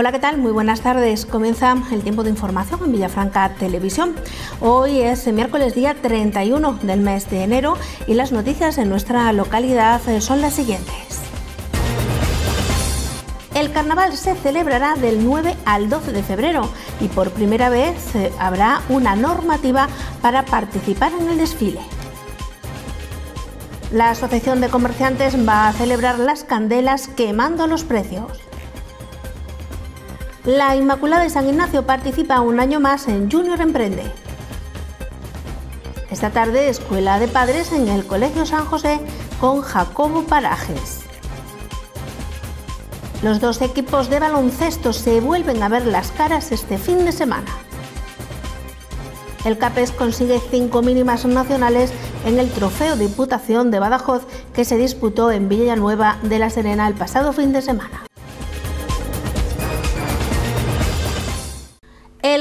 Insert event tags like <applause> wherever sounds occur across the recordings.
Hola, ¿qué tal? Muy buenas tardes. Comienza el tiempo de información en Villafranca Televisión. Hoy es miércoles día 31 del mes de enero y las noticias en nuestra localidad eh, son las siguientes. El carnaval se celebrará del 9 al 12 de febrero y por primera vez eh, habrá una normativa para participar en el desfile. La Asociación de Comerciantes va a celebrar las candelas quemando los precios. La Inmaculada de San Ignacio participa un año más en Junior Emprende. Esta tarde, Escuela de Padres en el Colegio San José con Jacobo Parajes. Los dos equipos de baloncesto se vuelven a ver las caras este fin de semana. El CAPES consigue cinco mínimas nacionales en el Trofeo Diputación de Badajoz que se disputó en Villanueva de la Serena el pasado fin de semana.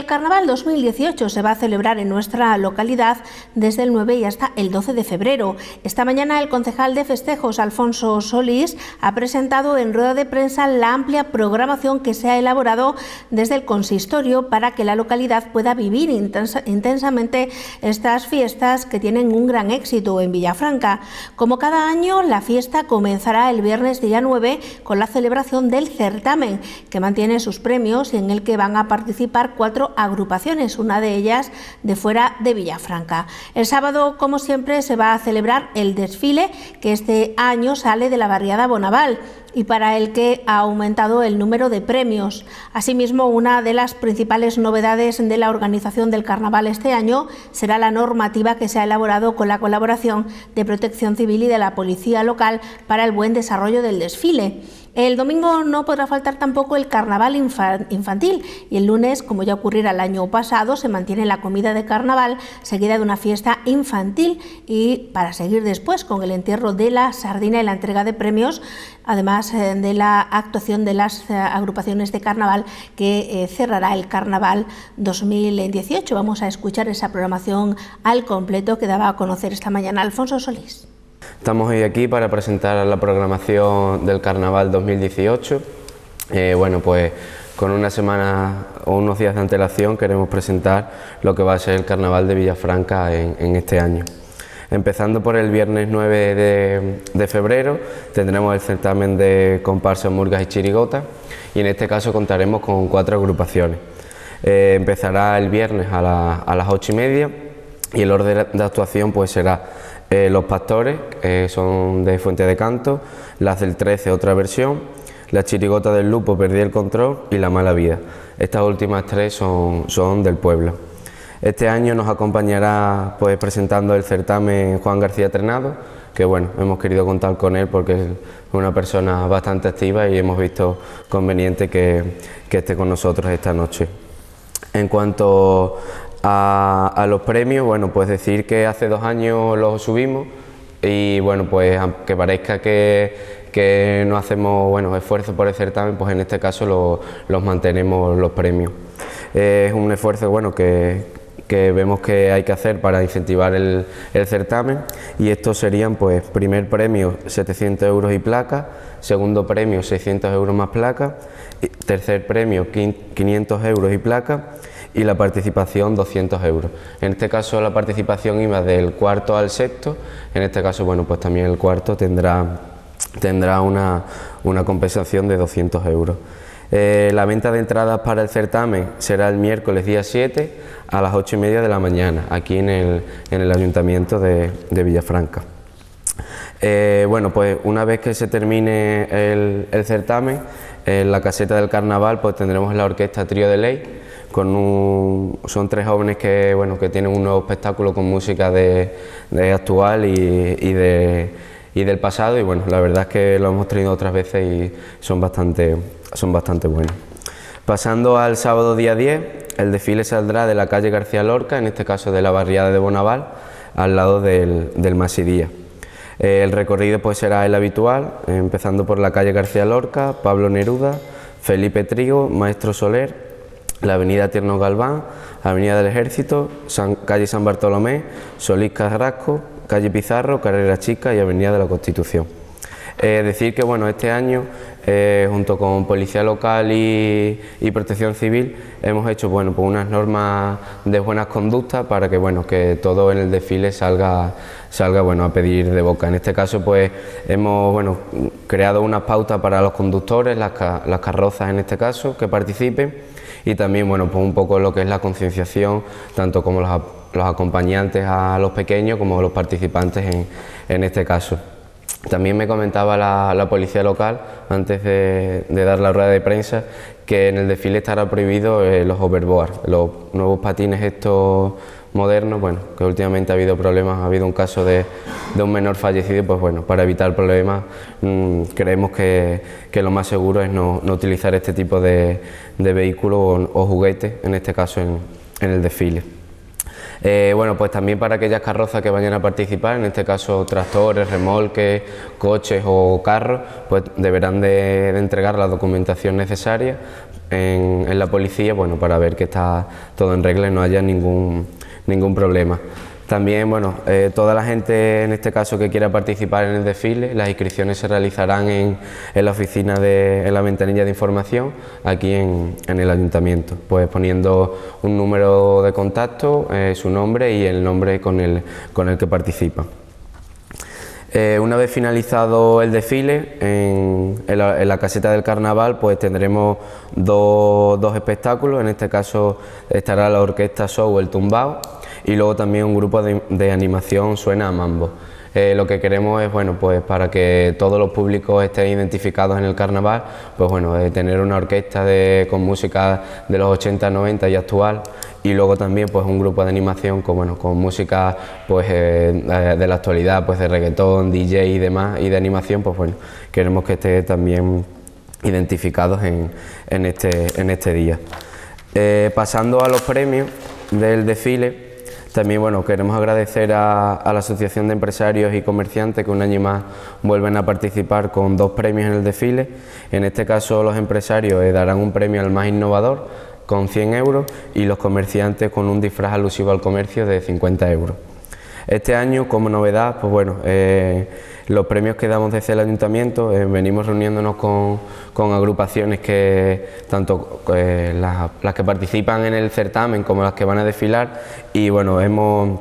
Carnaval 2018 se va a celebrar en nuestra localidad desde el 9 y hasta el 12 de febrero. Esta mañana el concejal de festejos, Alfonso Solís, ha presentado en rueda de prensa la amplia programación que se ha elaborado desde el consistorio para que la localidad pueda vivir intensamente estas fiestas que tienen un gran éxito en Villafranca. Como cada año, la fiesta comenzará el viernes día 9 con la celebración del certamen, que mantiene sus premios y en el que van a participar cuatro agrupaciones, una de ellas de fuera de Villafranca. El sábado, como siempre, se va a celebrar el desfile que este año sale de la barriada Bonaval y para el que ha aumentado el número de premios. Asimismo, una de las principales novedades de la organización del carnaval este año será la normativa que se ha elaborado con la colaboración de Protección Civil y de la Policía Local para el buen desarrollo del desfile. El domingo no podrá faltar tampoco el carnaval infantil y el lunes, como ya ocurrió el año pasado, se mantiene la comida de carnaval seguida de una fiesta infantil y para seguir después con el entierro de la sardina y la entrega de premios, además eh, de la actuación de las eh, agrupaciones de carnaval que eh, cerrará el carnaval 2018. Vamos a escuchar esa programación al completo que daba a conocer esta mañana Alfonso Solís. Estamos hoy aquí para presentar la programación del Carnaval 2018. Eh, bueno, pues con una semana o unos días de antelación queremos presentar lo que va a ser el Carnaval de Villafranca en, este año. Empezando por el viernes 9 de, febrero tendremos el certamen de comparsa, murgas y Chirigota... y en este caso contaremos con cuatro agrupaciones. Eh, empezará el viernes a, a las ocho y media y el orden de actuación pues será eh, los Pastores son de Fuente de Canto, Las del 13 otra versión, La Chirigota del Lupo Perdí el Control y La Mala Vida. Estas últimas tres son, son del pueblo. Este año nos acompañará pues, presentando el certamen Juan García Trenado, que bueno, hemos querido contar con él porque es una persona bastante activa y hemos visto conveniente que, que esté con nosotros esta noche. En cuanto a, los premios, bueno, pues decir que hace dos años los subimos y bueno, pues aunque parezca que, no hacemos bueno, esfuerzo por el certamen, pues en este caso los mantenemos los premios. es un esfuerzo bueno que, que, vemos que hay que hacer para incentivar el, el certamen y estos serían pues primer premio 700 euros y placa, segundo premio 600 euros más placa, tercer premio 500 euros y placa y la participación 200 euros. En este caso la participación iba del cuarto al sexto, en este caso bueno pues también el cuarto tendrá, tendrá una, compensación de 200 euros. Eh, la venta de entradas para el certamen será el miércoles día 7 a las 8 y media de la mañana, aquí en el, en el Ayuntamiento de, Villafranca. Eh, bueno, pues una vez que se termine el, el certamen, en la caseta del carnaval pues tendremos la orquesta Trío de Ley, con son tres jóvenes que, bueno, que tienen un nuevo espectáculo con música de, actual y, de, y del pasado y bueno, la verdad es que lo hemos tenido otras veces y son bastante, son bastante buenos. Pasando al sábado día 10, el desfile saldrá de la calle García Lorca, en este caso de la barriada de Bonaval, al lado del, del Masidía. Eh, el recorrido pues será el habitual, empezando por la calle García Lorca, Pablo Neruda, Felipe Trigo, Maestro Soler, la avenida Tierno Galván, avenida del Ejército, calle San Bartolomé, Solís Carrasco, calle Pizarro, Carrera Chica y avenida de la Constitución. Eh, decir que bueno, este año, eh, junto con Policía Local y, Protección Civil, hemos hecho bueno, pues unas normas de buenas conductas para que, bueno, que todo en el desfile salga, salga bueno, a pedir de boca. En este caso, pues hemos bueno, creado unas pautas para los conductores, las, las carrozas en este caso, que participen y también bueno, pues un poco lo que es la concienciación, tanto como los, acompañantes a los pequeños como los participantes en, este caso. También me comentaba la, policía local, antes de, dar la rueda de prensa, que en el desfile estará prohibido eh, los overboards... los nuevos patines estos moderno, bueno, que últimamente ha habido problemas, ha habido un caso de, un menor fallecido, pues bueno, para evitar problemas mm, creemos que, lo más seguro es no, utilizar este tipo de, de vehículos o, juguete... juguetes, en este caso en, el desfile. Eh, bueno, pues también para aquellas carrozas que vayan a participar, en este caso tractores, remolques, coches o carros, pues deberán de, entregar la documentación necesaria en, en, la policía, bueno, para ver que está todo en regla y no haya ningún, ningún problema. También, bueno, eh, toda la gente en este caso que quiera participar en el desfile, las inscripciones se realizarán en, la oficina de en la ventanilla de información aquí en, en, el ayuntamiento, pues poniendo un número de contacto, eh, su nombre y el nombre con el, con el que participa. Eh, una vez finalizado el desfile, en, en, la, caseta del carnaval, pues tendremos dos, dos espectáculos. En este caso estará la orquesta Show El Tumbao y luego también un grupo de, animación suena a mambo. Eh, lo que queremos es, bueno, pues para que todos los públicos estén identificados en el carnaval, pues bueno, eh, tener una orquesta de, con música de los 80, 90 y actual y luego también pues un grupo de animación con, bueno, con música pues eh, de la actualidad, pues de reggaetón, DJ y demás y de animación, pues bueno, queremos que esté también identificados en, en este, en este día. pasando a los premios del desfile, también bueno, queremos agradecer a, la Asociación de Empresarios y Comerciantes que un año más vuelven a participar con dos premios en el desfile. En este caso los empresarios eh, darán un premio al más innovador con 100 euros y los comerciantes con un disfraz alusivo al comercio de 50 euros. Este año, como novedad, pues bueno, eh, los premios que damos desde el ayuntamiento, eh, venimos reuniéndonos con, agrupaciones que, tanto eh, las, que participan en el certamen como las que van a desfilar, y bueno, hemos,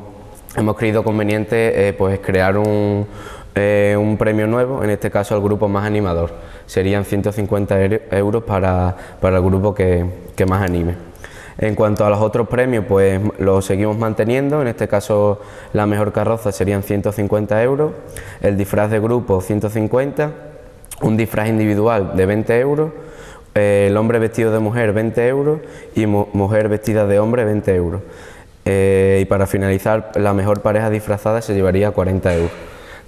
hemos creído conveniente pues crear un, premio nuevo, en este caso al grupo más animador. Serían 150 euros para, el grupo que más anime. En cuanto a los otros premios, pues los seguimos manteniendo. En este caso, la mejor carroza serían 150 euros, el disfraz de grupo 150, un disfraz individual de 20 euros, eh, el hombre vestido de mujer 20 euros y mujer vestida de hombre 20 euros. Eh, y para finalizar, la mejor pareja disfrazada se llevaría 40 euros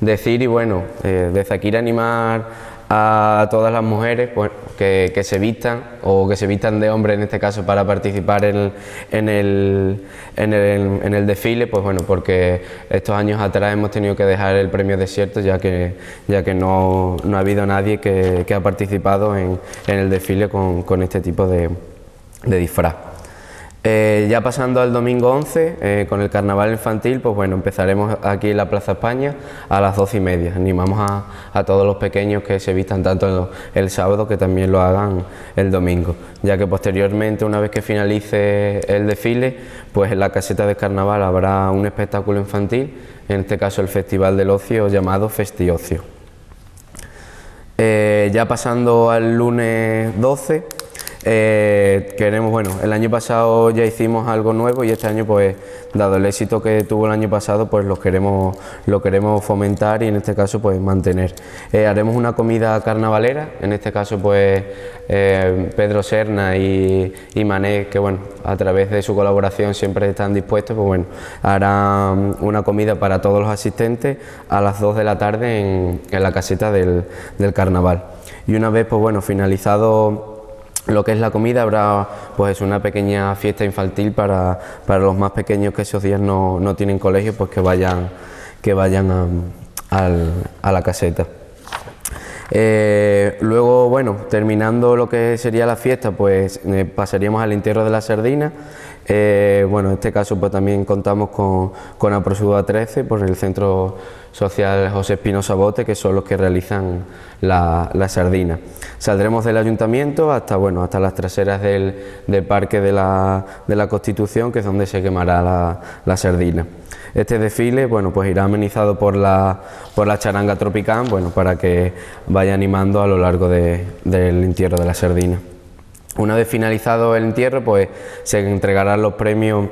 decir y bueno, desde eh, aquí animar a todas las mujeres pues, que, se vistan o que se vistan de hombre en este caso para participar en, el, en, el, desfile, pues bueno, porque estos años atrás hemos tenido que dejar el premio desierto ya que, ya que no, ha habido nadie que, ha participado en, el desfile con, con este tipo de, de disfraz. Eh, ya pasando al domingo 11, eh, con el carnaval infantil, pues bueno, empezaremos aquí en la Plaza España a las 12 y media. Animamos a, todos los pequeños que se vistan tanto el, sábado que también lo hagan el domingo, ya que posteriormente, una vez que finalice el desfile, pues en la caseta de carnaval habrá un espectáculo infantil, en este caso el Festival del Ocio llamado Festiocio. Eh, ya pasando al lunes 12, eh, queremos, bueno, el año pasado ya hicimos algo nuevo y este año, pues, dado el éxito que tuvo el año pasado, pues lo queremos, lo queremos fomentar y en este caso, pues, mantener. Eh, haremos una comida carnavalera, en este caso, pues, eh, Pedro Serna y, y Mané, que bueno, a través de su colaboración siempre están dispuestos, pues bueno, harán una comida para todos los asistentes a las 2 de la tarde en, en la caseta del, del carnaval. Y una vez, pues bueno, finalizado lo que es la comida habrá pues una pequeña fiesta infantil para, para los más pequeños que esos días no, tienen colegio pues que vayan que vayan a, la caseta eh, luego bueno terminando lo que sería la fiesta pues eh, pasaríamos al entierro de la sardina eh, bueno, en este caso pues también contamos con, con Aprosuda 13, por el Centro Social José Espino Sabote, que son los que realizan la, sardina. Saldremos del ayuntamiento hasta, bueno, hasta las traseras del, Parque de la, Constitución, que es donde se quemará la, sardina. Este desfile pues irá amenizado por la, charanga tropical para que vaya animando a lo largo del entierro de la sardina. Una vez finalizado el entierro, pues se entregarán los premios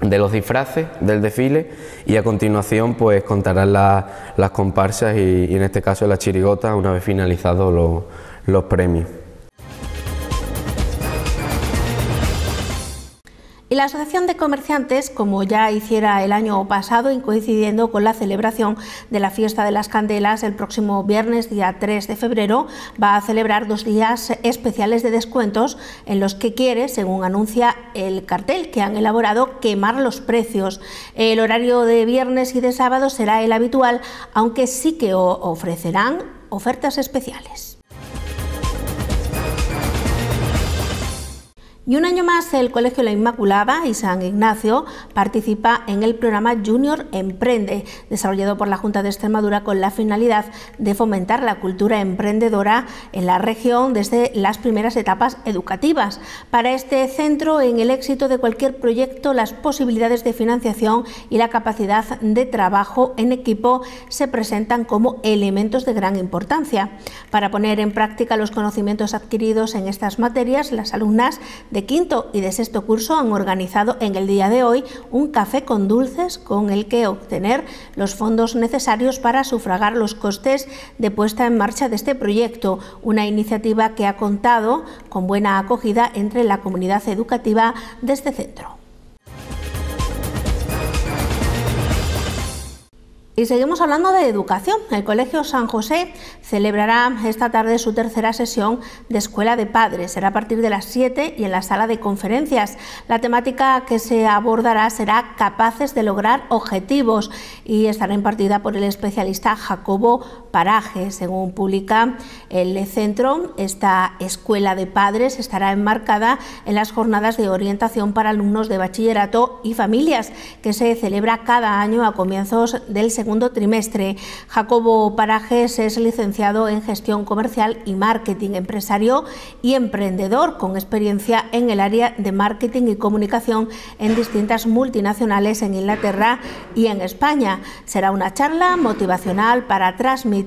de los disfraces del desfile y a continuación pues contarán las comparsas y, en este caso las chirigotas una vez finalizados los premios. y la Asociación de Comerciantes, como ya hiciera el año pasado, y coincidiendo con la celebración de la Fiesta de las Candelas el próximo viernes, día 3 de febrero, va a celebrar dos días especiales de descuentos en los que quiere, según anuncia el cartel que han elaborado, quemar los precios. El horario de viernes y de sábado será el habitual, aunque sí que ofrecerán ofertas especiales. Y un año más el Colegio La Inmaculada y San Ignacio participa en el programa Junior Emprende, desarrollado por la Junta de Extremadura con la finalidad de fomentar la cultura emprendedora en la región desde las primeras etapas educativas. Para este centro, en el éxito de cualquier proyecto, las posibilidades de financiación y la capacidad de trabajo en equipo se presentan como elementos de gran importancia. Para poner en práctica los conocimientos adquiridos en estas materias, las alumnas de de quinto y de sexto curso han organizado en el día de hoy un café con dulces con el que obtener los fondos necesarios para sufragar los costes de puesta en marcha de este proyecto, una iniciativa que ha contado con buena acogida entre la comunidad educativa de este centro. Y seguimos hablando de educación. El Colegio San José celebrará esta tarde su tercera sesión de Escuela de Padres. Será a partir de las 7 y en la sala de conferencias. La temática que se abordará será capaces de lograr objetivos y estará impartida por el especialista Jacobo parajes. Según publica el centro, esta escuela de padres estará enmarcada en las jornadas de orientación para alumnos de bachillerato y familias que se celebra cada año a comienzos del segundo trimestre. Jacobo Parajes es licenciado en gestión comercial y marketing, empresario y emprendedor con experiencia en el área de marketing y comunicación en distintas multinacionales en Inglaterra y en España. Será una charla motivacional para transmitir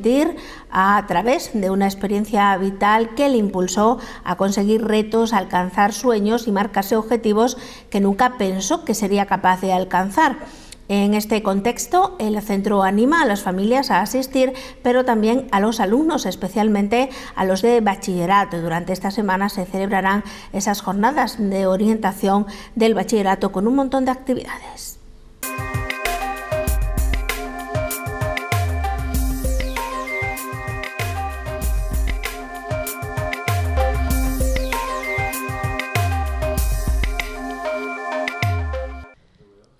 a través de una experiencia vital que le impulsó a conseguir retos, alcanzar sueños y marcarse objetivos que nunca pensó que sería capaz de alcanzar. En este contexto, el centro anima a las familias a asistir, pero también a los alumnos, especialmente a los de bachillerato. Durante esta semana se celebrarán esas jornadas de orientación del bachillerato con un montón de actividades.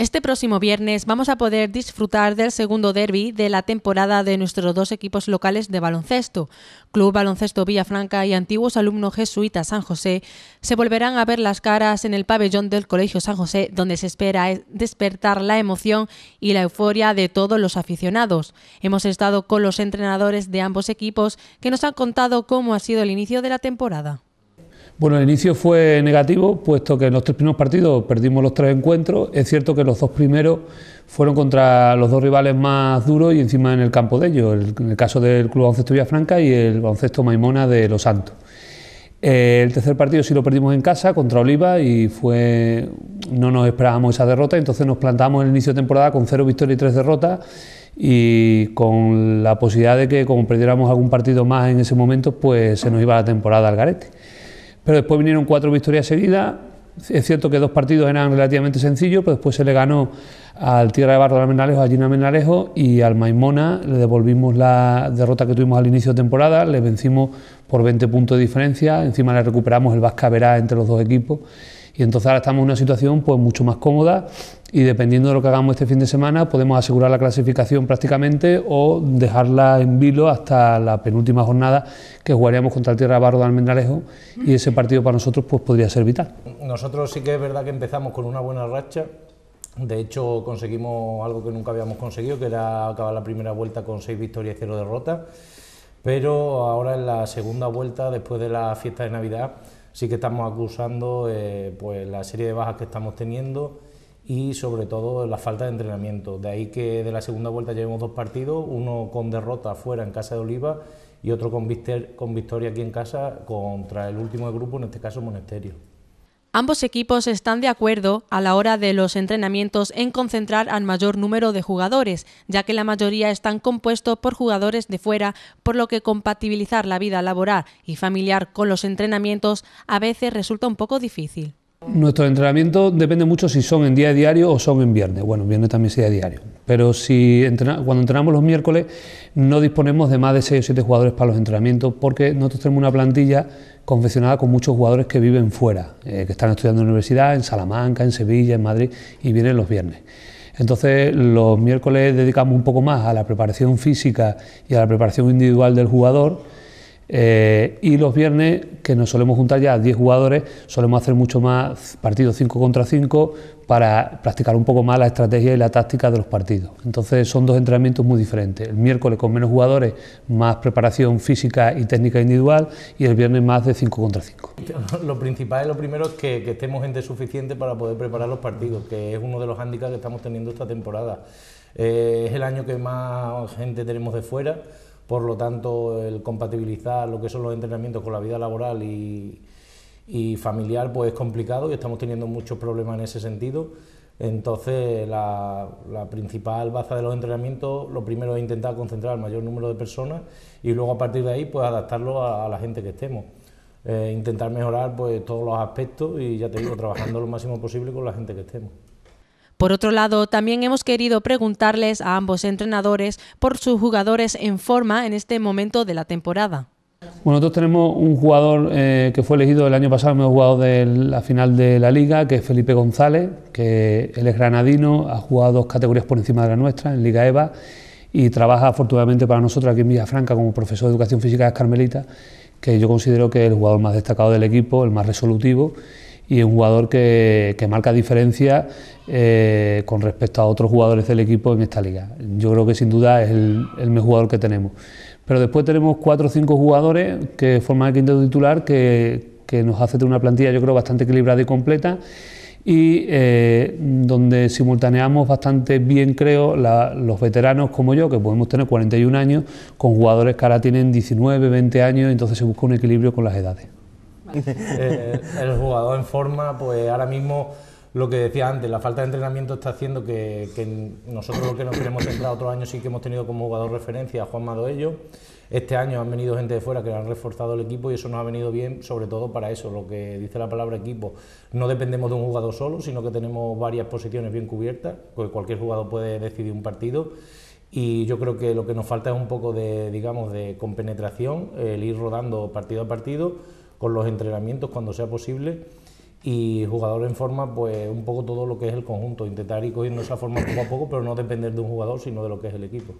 Este próximo viernes vamos a poder disfrutar del segundo derby de la temporada de nuestros dos equipos locales de baloncesto. Club Baloncesto Villafranca y antiguos alumnos jesuitas San José se volverán a ver las caras en el pabellón del Colegio San José, donde se espera despertar la emoción y la euforia de todos los aficionados. Hemos estado con los entrenadores de ambos equipos que nos han contado cómo ha sido el inicio de la temporada. Bueno, el inicio fue negativo, puesto que en los tres primeros partidos perdimos los tres encuentros. Es cierto que los dos primeros fueron contra los dos rivales más duros y encima en el campo de ellos, en el caso del Club Baloncesto Villafranca y el Baloncesto Maimona de Los Santos. Eh, el tercer partido sí lo perdimos en casa contra Oliva y fue no nos esperábamos esa derrota, entonces nos plantamos en el inicio de temporada con cero victorias y tres derrotas y con la posibilidad de que como perdiéramos algún partido más en ese momento, pues se nos iba la temporada al garete. Pero después vinieron cuatro victorias seguidas. Es cierto que dos partidos eran relativamente sencillos, pero después se le ganó al Tierra de Barro de Almenalejo, a Gina Menalejo... y al Maimona. Le devolvimos la derrota que tuvimos al inicio de temporada, le vencimos por 20 puntos de diferencia, encima le recuperamos el Vasca Verá entre los dos equipos. Y entonces ahora estamos en una situación pues mucho más cómoda y dependiendo de lo que hagamos este fin de semana podemos asegurar la clasificación prácticamente o dejarla en vilo hasta la penúltima jornada que jugaríamos contra el Tierra Barro de Almendralejo y ese partido para nosotros pues podría ser vital. Nosotros sí que es verdad que empezamos con una buena racha, de hecho conseguimos algo que nunca habíamos conseguido que era acabar la primera vuelta con seis victorias y cero derrotas, pero ahora en la segunda vuelta después de la fiesta de Navidad sí que estamos acusando eh, pues la serie de bajas que estamos teniendo y sobre todo la falta de entrenamiento. De ahí que de la segunda vuelta llevemos dos partidos, uno con derrota fuera en casa de Oliva y otro con, con victoria aquí en casa contra el último grupo, en este caso Monesterio. Ambos equipos están de acuerdo a la hora de los entrenamientos en concentrar al mayor número de jugadores, ya que la mayoría están compuestos por jugadores de fuera, por lo que compatibilizar la vida laboral y familiar con los entrenamientos a veces resulta un poco difícil. Nuestro entrenamiento depende mucho si son en día diario o son en viernes. Bueno, viernes también es diario. Pero si cuando entrenamos los miércoles no disponemos de más de 6 o 7 jugadores para los entrenamientos porque nosotros tenemos una plantilla confeccionada con muchos jugadores que viven fuera, eh, que están estudiando en universidad, en Salamanca, en Sevilla, en Madrid y vienen los viernes. Entonces los miércoles dedicamos un poco más a la preparación física y a la preparación individual del jugador eh, y los viernes, que nos solemos juntar ya 10 jugadores, solemos hacer mucho más partidos 5 contra 5 para practicar un poco más la estrategia y la táctica de los partidos. Entonces son dos entrenamientos muy diferentes. El miércoles con menos jugadores, más preparación física y técnica individual y el viernes más de 5 contra 5. <laughs> Lo principal y lo primero es que, estemos gente suficiente para poder preparar los partidos, que es uno de los hándicaps que estamos teniendo esta temporada. Eh, es el año que más gente tenemos de fuera por lo tanto, el compatibilizar lo que son los entrenamientos con la vida laboral y, familiar pues es complicado y estamos teniendo muchos problemas en ese sentido. Entonces, la, principal baza de los entrenamientos, lo primero es intentar concentrar al mayor número de personas y luego a partir de ahí pues adaptarlo a, la gente que estemos. Eh, intentar mejorar pues todos los aspectos y ya te digo, trabajando lo máximo posible con la gente que estemos. Por otro lado, también hemos querido preguntarles a ambos entrenadores por sus jugadores en forma en este momento de la temporada. Bueno, nosotros tenemos un jugador eh, que fue elegido el año pasado, el mejor jugador de la final de la liga, que es Felipe González, que él es granadino, ha jugado dos categorías por encima de la nuestra, en Liga EVA, y trabaja afortunadamente para nosotros aquí en Villafranca como profesor de educación física de Carmelita, que yo considero que es el jugador más destacado del equipo, el más resolutivo y un jugador que, marca diferencia eh, con respecto a otros jugadores del equipo en esta liga. Yo creo que sin duda es el, mejor jugador que tenemos. Pero después tenemos cuatro o cinco jugadores que forman el quinto titular que, nos hace tener una plantilla yo creo bastante equilibrada y completa y eh, donde simultaneamos bastante bien, creo, los veteranos como yo, que podemos tener 41 años, con jugadores que ahora tienen 19, 20 años, entonces se busca un equilibrio con las edades. Eh, el jugador en forma, pues ahora mismo lo que decía antes, la falta de entrenamiento está haciendo que, nosotros lo que nos queremos centrar otros años sí que hemos tenido como jugador referencia a Juan Madoello. Este año han venido gente de fuera que han reforzado el equipo y eso nos ha venido bien, sobre todo para eso, lo que dice la palabra equipo. No dependemos de un jugador solo, sino que tenemos varias posiciones bien cubiertas, porque cualquier jugador puede decidir un partido. Y yo creo que lo que nos falta es un poco de, digamos, de compenetración, el ir rodando partido a partido con los entrenamientos cuando sea posible y jugador en forma, pues un poco todo lo que es el conjunto, intentar ir cogiendo esa forma poco a poco, pero no depender de un jugador, sino de lo que es el equipo.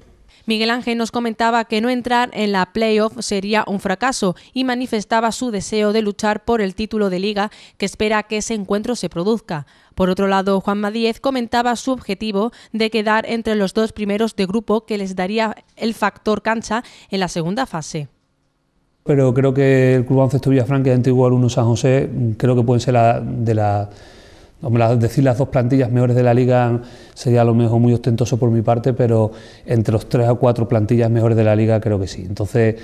Miguel Ángel nos comentaba que no entrar en la playoff sería un fracaso y manifestaba su deseo de luchar por el título de liga que espera que ese encuentro se produzca. Por otro lado, Juan Madíez comentaba su objetivo de quedar entre los dos primeros de grupo que les daría el factor cancha en la segunda fase pero creo que el Club Baloncesto Villafranca y Antiguo Alumno San José mm, creo que pueden ser de la, decir las dos plantillas mejores de la liga sería a lo mejor muy ostentoso por mi parte, pero entre los tres o cuatro plantillas mejores de la liga creo que sí. Entonces,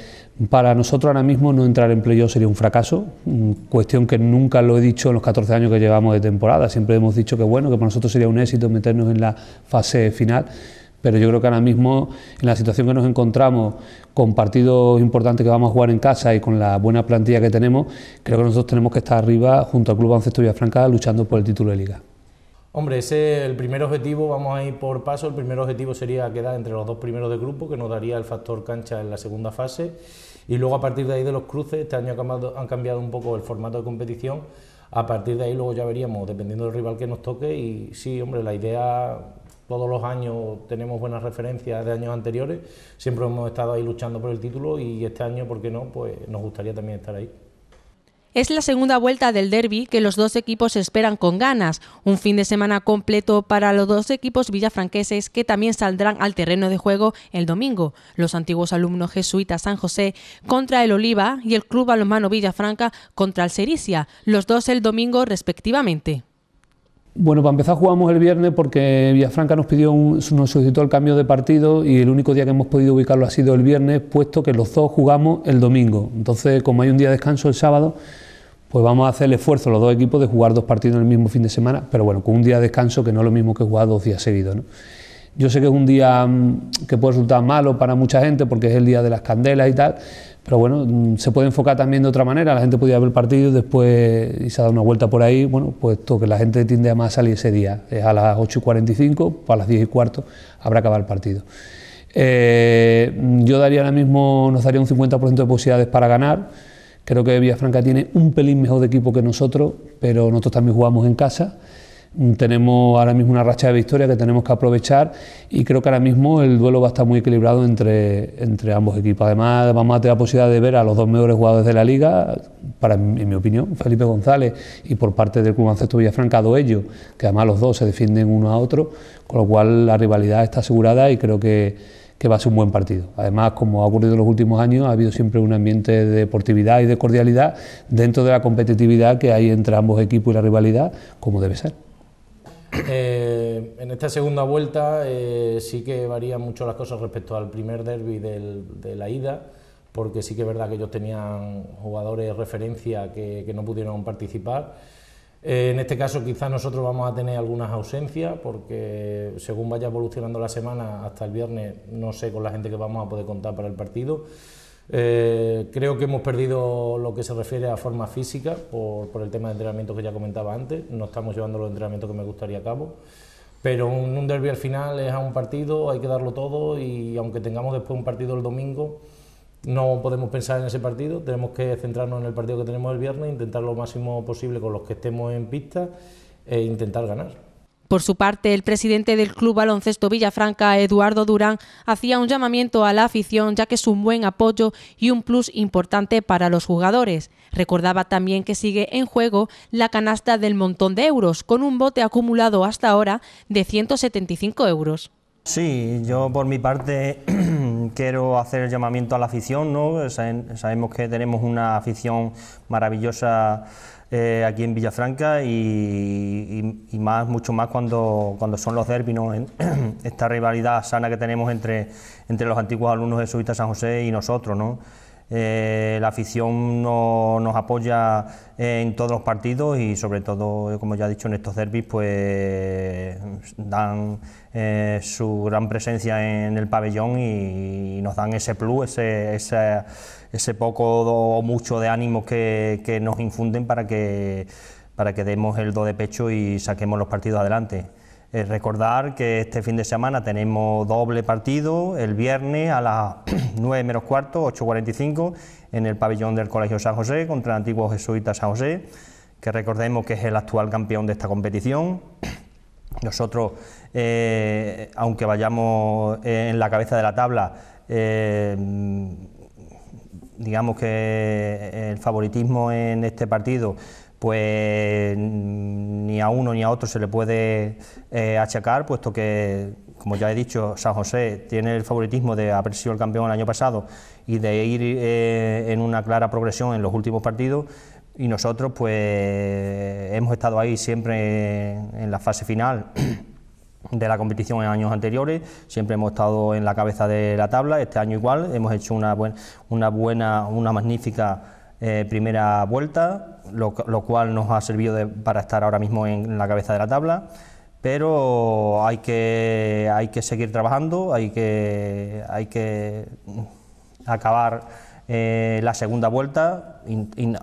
para nosotros ahora mismo no entrar en playoff sería un fracaso, mm, cuestión que nunca lo he dicho en los 14 años que llevamos de temporada, siempre hemos dicho que bueno, que para nosotros sería un éxito meternos en la fase final pero yo creo que ahora mismo, en la situación que nos encontramos, con partidos importantes que vamos a jugar en casa y con la buena plantilla que tenemos, creo que nosotros tenemos que estar arriba junto al Club de Villafranca luchando por el título de liga. Hombre, ese es el primer objetivo, vamos a ir por paso, el primer objetivo sería quedar entre los dos primeros de grupo, que nos daría el factor cancha en la segunda fase, y luego a partir de ahí de los cruces, este año han cambiado un poco el formato de competición, a partir de ahí luego ya veríamos, dependiendo del rival que nos toque, y sí, hombre, la idea todos los años tenemos buenas referencias de años anteriores, siempre hemos estado ahí luchando por el título y este año, ¿por qué no? Pues nos gustaría también estar ahí. Es la segunda vuelta del derby que los dos equipos esperan con ganas. Un fin de semana completo para los dos equipos villafranqueses que también saldrán al terreno de juego el domingo. Los antiguos alumnos jesuitas San José contra el Oliva y el club balonmano Villafranca contra el Sericia, los dos el domingo respectivamente. Bueno, para empezar jugamos el viernes porque Villafranca nos pidió nos solicitó el cambio de partido y el único día que hemos podido ubicarlo ha sido el viernes, puesto que los dos jugamos el domingo. Entonces, como hay un día de descanso el sábado, pues vamos a hacer el esfuerzo los dos equipos de jugar dos partidos en el mismo fin de semana, pero bueno, con un día de descanso que no es lo mismo que jugar dos días seguidos. Yo sé que es un día mm, que puede resultar malo para mucha gente porque es el día de las candelas y tal, pero bueno, mm, se puede enfocar también de otra manera. La gente podía ver el partido después y se ha dado una vuelta por ahí. Bueno, puesto pues que la gente tiende a más salir ese día. Es a las 8 y 45, para las 10 y cuarto habrá acabado el partido. Eh, yo daría ahora mismo, nos daría un 50% de posibilidades para ganar. Creo que Villafranca tiene un pelín mejor de equipo que nosotros, pero nosotros también jugamos en casa tenemos ahora mismo una racha de victoria que tenemos que aprovechar y creo que ahora mismo el duelo va a estar muy equilibrado entre, entre ambos equipos. Además, vamos a tener la posibilidad de ver a los dos mejores jugadores de la liga, para, en mi opinión, Felipe González y por parte del Club Ancesto Villafranca, Doello, que además los dos se defienden uno a otro, con lo cual la rivalidad está asegurada y creo que que va a ser un buen partido. Además, como ha ocurrido en los últimos años, ha habido siempre un ambiente de deportividad y de cordialidad dentro de la competitividad que hay entre ambos equipos y la rivalidad, como debe ser. Eh, en esta segunda vuelta eh, sí que varían mucho las cosas respecto al primer derby de la ida, porque sí que es verdad que ellos tenían jugadores de referencia que, no pudieron participar. Eh, en este caso quizás nosotros vamos a tener algunas ausencias, porque según vaya evolucionando la semana hasta el viernes, no sé con la gente que vamos a poder contar para el partido. Eh, creo que hemos perdido lo que se refiere a forma física por, el tema de entrenamiento que ya comentaba antes. No estamos llevando los entrenamientos que me gustaría a cabo. Pero un, un derby al final es a un partido, hay que darlo todo y aunque tengamos después un partido el domingo, no podemos pensar en ese partido. Tenemos que centrarnos en el partido que tenemos el viernes, intentar lo máximo posible con los que estemos en pista e intentar ganar. Por su parte, el presidente del Club Baloncesto Villafranca, Eduardo Durán, hacía un llamamiento a la afición ya que es un buen apoyo y un plus importante para los jugadores. Recordaba también que sigue en juego la canasta del montón de euros, con un bote acumulado hasta ahora de 175 euros. Sí, yo por mi parte <clears throat> quiero hacer el llamamiento a la afición, ¿no? Sabemos que tenemos una afición maravillosa eh, aquí en Villafranca y, más, mucho más cuando, cuando son los derbis, ¿no? <clears throat> esta rivalidad sana que tenemos entre, entre los antiguos alumnos de jesuitas San José y nosotros. ¿no? Eh, la afición no, nos apoya en todos los partidos y sobre todo, como ya he dicho, en estos derbis pues dan eh, su gran presencia en el pabellón y, nos dan ese plus, ese, ese ese poco o mucho de ánimo que, nos infunden para que, para que demos el do de pecho y saquemos los partidos adelante. Eh, recordar que este fin de semana tenemos doble partido, el viernes a las 9 <clears throat> menos cuarto, 8.45, en el pabellón del Colegio San José contra el antiguo jesuita San José, que recordemos que es el actual campeón de esta competición. <clears throat> Nosotros, eh, aunque vayamos en la cabeza de la tabla, eh, digamos que el favoritismo en este partido pues ni a uno ni a otro se le puede eh, achacar, puesto que, como ya he dicho, San José tiene el favoritismo de haber sido el campeón el año pasado y de ir eh, en una clara progresión en los últimos partidos, y nosotros pues hemos estado ahí siempre en la fase final de la competición en años anteriores, siempre hemos estado en la cabeza de la tabla, este año igual, hemos hecho una, una buena, una magnífica eh, primera vuelta, lo, cual nos ha servido para estar ahora mismo en, la cabeza de la tabla, pero hay que, hay que seguir trabajando, hay que, hay que acabar eh, la segunda vuelta.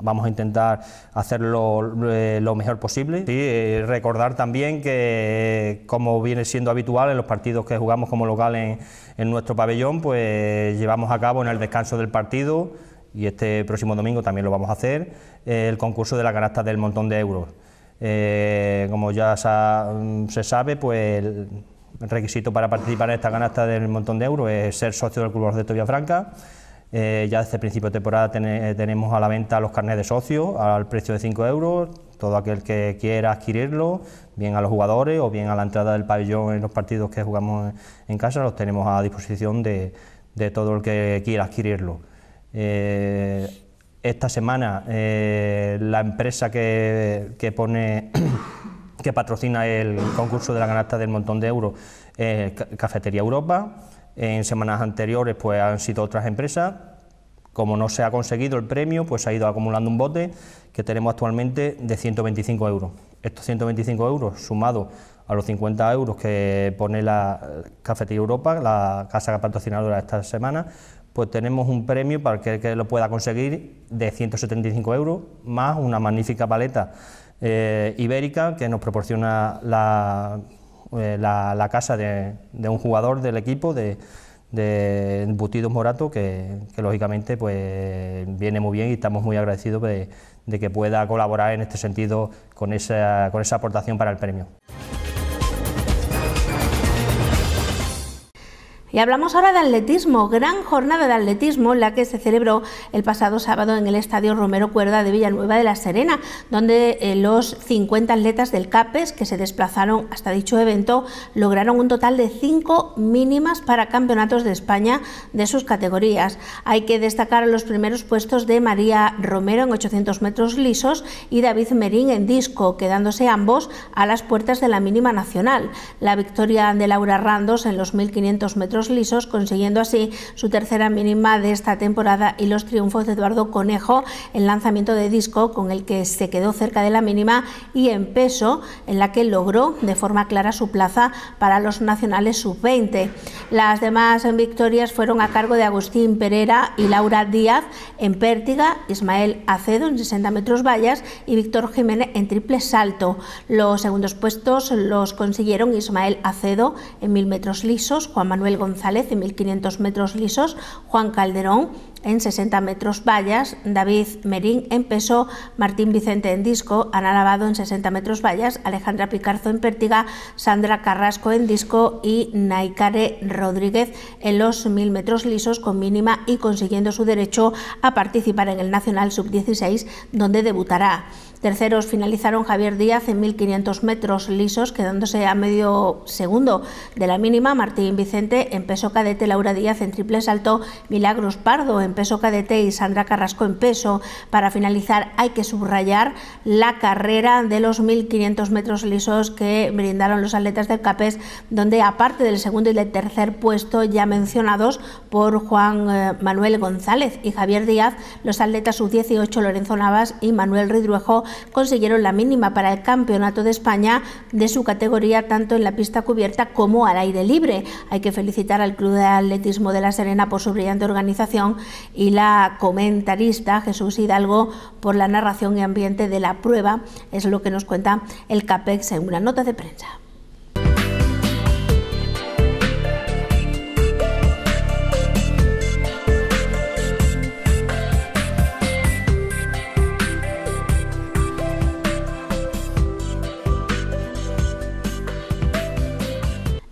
vamos a intentar hacerlo eh, lo mejor posible. Y eh, recordar también que, como viene siendo habitual en los partidos que jugamos como local en, nuestro pabellón, pues llevamos a cabo en el descanso del partido, y este próximo domingo también lo vamos a hacer, el concurso de la canasta del montón de euros. como ya mm, se sabe, pues... El, requisito para participar en esta canasta del montón de euros es ser socio del Club de Villafranca, eh, ya desde el principio de temporada eh, tenemos a la venta los carnets de socios... al precio de 5 euros. Todo aquel que quiera adquirirlo, bien a los jugadores o bien a la entrada del pabellón en los partidos que jugamos en casa, los tenemos a disposición de, todo el que quiera adquirirlo. Eh, esta semana la empresa que, pone <coughs> que patrocina el concurso de la ganasta... del montón de euros es Cafetería Europa en semanas anteriores pues han sido otras empresas. Como no se ha conseguido el premio, pues ha ido acumulando un bote que tenemos actualmente de 125 euros. Estos 125 euros sumados a los 50 euros que pone la Cafetería Europa, la casa patrocinadora esta semana, pues tenemos un premio para que lo pueda conseguir de 175 euros, más una magnífica paleta eh, ibérica que nos proporciona la eh, la, casa de, un jugador del equipo de, de Morato, que, lógicamente pues, viene muy bien y estamos muy agradecidos de, que pueda colaborar en este sentido con esa aportación para el premio. Y hablamos ahora de atletismo, gran jornada de atletismo, la que se celebró el pasado sábado en el Estadio Romero Cuerda de Villanueva de la Serena, donde eh, los 50 atletas del CAPES que se desplazaron hasta dicho evento lograron un total de 5 mínimas para campeonatos de España de sus categorías. Hay que destacar los primeros puestos de María Romero en 800 metros lisos y David Merín en disco, quedándose ambos a las puertas de la mínima nacional. La victoria de Laura Randos en los 1500 metros lisos, consiguiendo así su tercera mínima de esta temporada y los triunfos de Eduardo Conejo en lanzamiento de disco, con el que se quedó cerca de la mínima, y en peso, en la que logró de forma clara su plaza para los nacionales sub-20. Las demás victorias fueron a cargo de Agustín Pereira y Laura Díaz en pértiga, Ismael Acedo en 60 metros vallas y Víctor Jiménez en triple salto. Los segundos puestos los consiguieron Ismael Acedo en 1000 metros lisos, Juan Manuel González en 1.500 metros lisos, Juan Calderón en 60 metros vallas, David Merín en peso, Martín Vicente en disco, Ana Lavado en 60 metros vallas, Alejandra Picarzo en pértiga, Sandra Carrasco en disco y Naikare Rodríguez en los 1.000 metros lisos con mínima y consiguiendo su derecho a participar en el Nacional Sub-16 donde debutará. Terceros finalizaron Javier Díaz en 1.500 metros lisos, quedándose a medio segundo de la mínima. Martín Vicente en peso cadete, Laura Díaz en triple salto, Milagros Pardo en peso cadete y Sandra Carrasco en peso. Para finalizar hay que subrayar la carrera de los 1.500 metros lisos que brindaron los atletas del CAPES, donde aparte del segundo y del tercer puesto ya mencionados por Juan eh, Manuel González y Javier Díaz, los atletas sub-18 Lorenzo Navas y Manuel Ridruejo consiguieron la mínima para el Campeonato de España de su categoría tanto en la pista cubierta como al aire libre. Hay que felicitar al Club de Atletismo de La Serena por su brillante organización y la comentarista Jesús Hidalgo por la narración y ambiente de la prueba. Es lo que nos cuenta el CAPEX en una nota de prensa.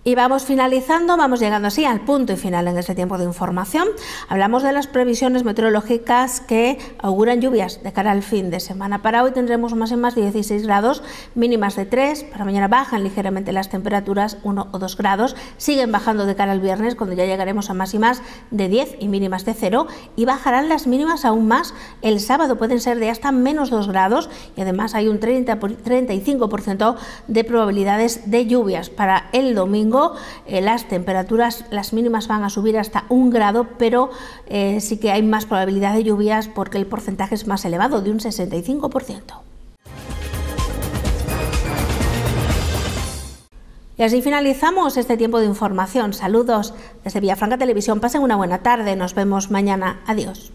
Y vamos finalizando, vamos llegando así al punto y final en este tiempo de información. Hablamos de las previsiones meteorológicas que auguran lluvias de cara al fin de semana. Para hoy tendremos más máximas más 16 grados, mínimas de 3. Para mañana bajan ligeramente las temperaturas, 1 o 2 grados. Siguen bajando de cara al viernes cuando ya llegaremos a máximas de 10 y mínimas de 0. Y bajarán las mínimas aún más el sábado, pueden ser de hasta menos 2 grados. Y además hay un 35% de probabilidades de lluvias para el domingo eh, las temperaturas, las mínimas van a subir hasta un grado, pero eh, sí que hay más probabilidad de lluvias porque el porcentaje es más elevado, de un 65%. Y así finalizamos este tiempo de información. Saludos desde Villafranca Televisión. Pasen una buena tarde. Nos vemos mañana. Adiós.